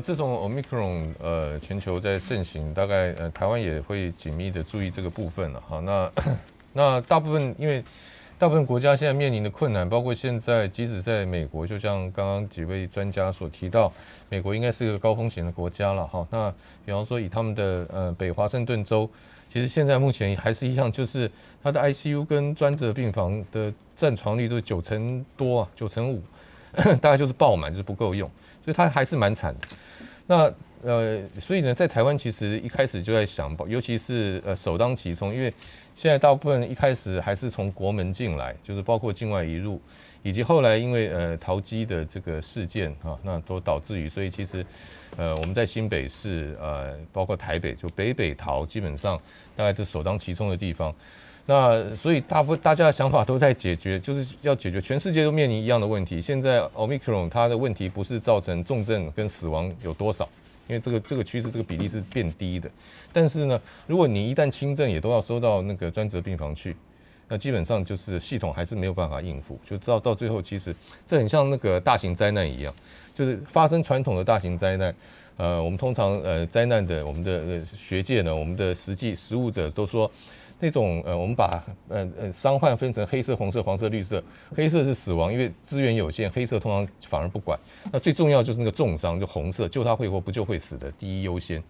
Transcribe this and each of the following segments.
自从 Omicron 呃全球在盛行，大概呃台湾也会紧密的注意这个部分了哈。那 那大部分因为大部分国家现在面临的困难，包括现在即使在美国，就像刚刚几位专家所提到，美国应该是个高风险的国家了哈。那比方说以他们的呃北华盛顿州，其实现在目前还是一样，就是它的 ICU 跟专责病房的占床率都是九成多啊，九成五。大概就是爆满，就是不够用，所以它还是蛮惨的。那。呃，所以呢，在台湾其实一开始就在想，尤其是呃首当其冲，因为现在大部分一开始还是从国门进来，就是包括境外移入，以及后来因为呃淘机的这个事件啊，那都导致于，所以其实呃我们在新北市呃包括台北，就北北淘，基本上大概是首当其冲的地方。那所以大部大家的想法都在解决，就是要解决全世界都面临一样的问题。现在奥密克戎它的问题不是造成重症跟死亡有多少。因为这个这个趋势，这个比例是变低的，但是呢，如果你一旦轻症也都要收到那个专责病房去，那基本上就是系统还是没有办法应付，就到到最后，其实这很像那个大型灾难一样，就是发生传统的大型灾难，呃，我们通常呃灾难的我们的学界呢，我们的实际实务者都说。那种呃，我们把呃呃伤患分成黑色、红色、黄色、绿色。黑色是死亡，因为资源有限，黑色通常反而不管。那最重要就是那个重伤，就红色，救他会活不救会死的，第一优先。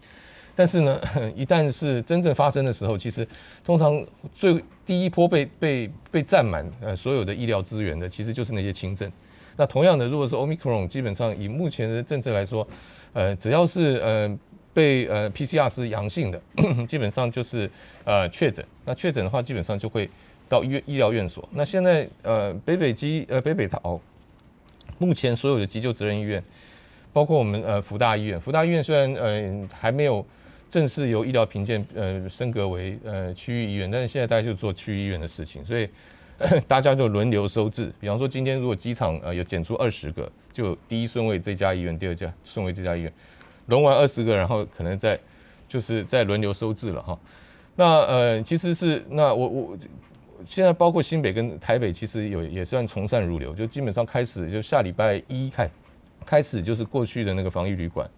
但是呢，一旦是真正发生的时候，其实通常最第一波被被被占满呃所有的医疗资源的，其实就是那些轻症。那同样的，如果是奥密克戎，基本上以目前的政策来说，呃，只要是呃。对，呃，PCR 是阳性的，基本上就是呃确诊。那确诊的话，基本上就会到医院医疗院所。那现在呃，北北基呃北北桃，目前所有的急救责任医院，包括我们呃福大医院。福大医院虽然呃还没有正式由医疗评鉴呃升格为呃区域医院，但是现在大家就做区域医院的事情，所以 大家就轮流收治。比方说今天如果机场呃有检出二十个，就第一顺位这家医院，第二家顺位这家医院。轮完二十个，然后可能再，就是再轮流收治了哈。那呃，其实是那我我现在包括新北跟台北，其实有也算从善如流，就基本上开始就下礼拜一开，开始就是过去的那个防疫旅馆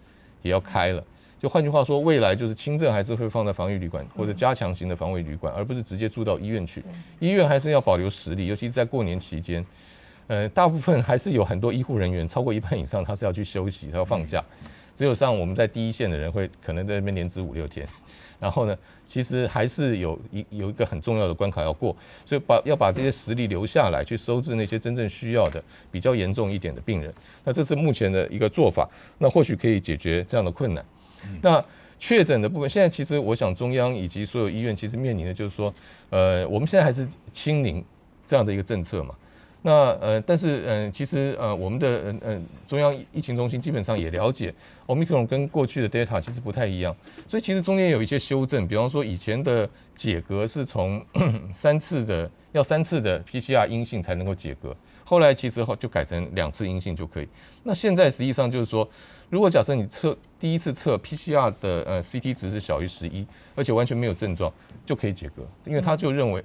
也要开了。就换句话说，未来就是轻症还是会放在防疫旅馆或者加强型的防卫旅馆，而不是直接住到医院去。医院还是要保留实力，尤其是在过年期间，呃，大部分还是有很多医护人员超过一半以上，他是要去休息，他要放假。只有像我们在第一线的人会可能在那边连值五六天，然后呢，其实还是有一有一个很重要的关卡要过，所以把要把这些实力留下来去收治那些真正需要的比较严重一点的病人。那这是目前的一个做法，那或许可以解决这样的困难。那确诊的部分，现在其实我想中央以及所有医院其实面临的就是说，呃，我们现在还是清零这样的一个政策嘛。那呃，但是嗯，其实呃，我们的嗯嗯中央疫情中心基本上也了解奥密克戎跟过去的 data 其实不太一样，所以其实中间有一些修正，比方说以前的解隔是从三次的要三次的 PCR 阴性才能够解隔，后来其实后就改成两次阴性就可以。那现在实际上就是说，如果假设你测第一次测 PCR 的呃 CT 值是小于十一，而且完全没有症状，就可以解隔，因为他就认为。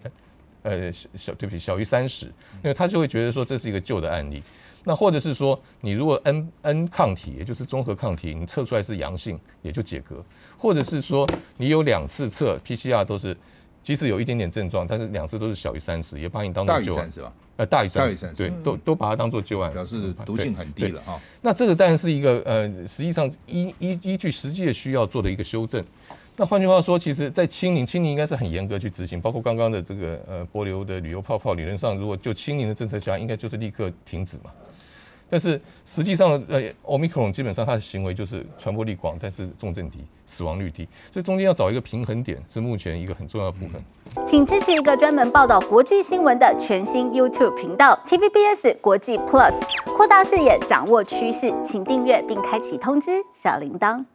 呃，小小对不起，小于三十，因为他就会觉得说这是一个旧的案例。那或者是说，你如果 N N 抗体，也就是综合抗体，你测出来是阳性，也就解隔。或者是说，你有两次测 PCR 都是，即使有一点点症状，但是两次都是小于三十，也把你当做旧案三十吧？呃，大于三十，对，都都把它当做旧案，表示毒性很低了啊。那这个当然是一个呃，实际上依依依据实际的需要做的一个修正。那换句话说，其实，在清零，清零应该是很严格去执行，包括刚刚的这个呃波流的旅游泡泡，理论上如果就清零的政策下，应该就是立刻停止嘛。但是实际上，呃，奥密克戎基本上它的行为就是传播力广，但是重症低，死亡率低，所以中间要找一个平衡点，是目前一个很重要的部分。请支持一个专门报道国际新闻的全新 YouTube 频道 TVBS 国际 Plus，扩大视野，掌握趋势，请订阅并开启通知小铃铛。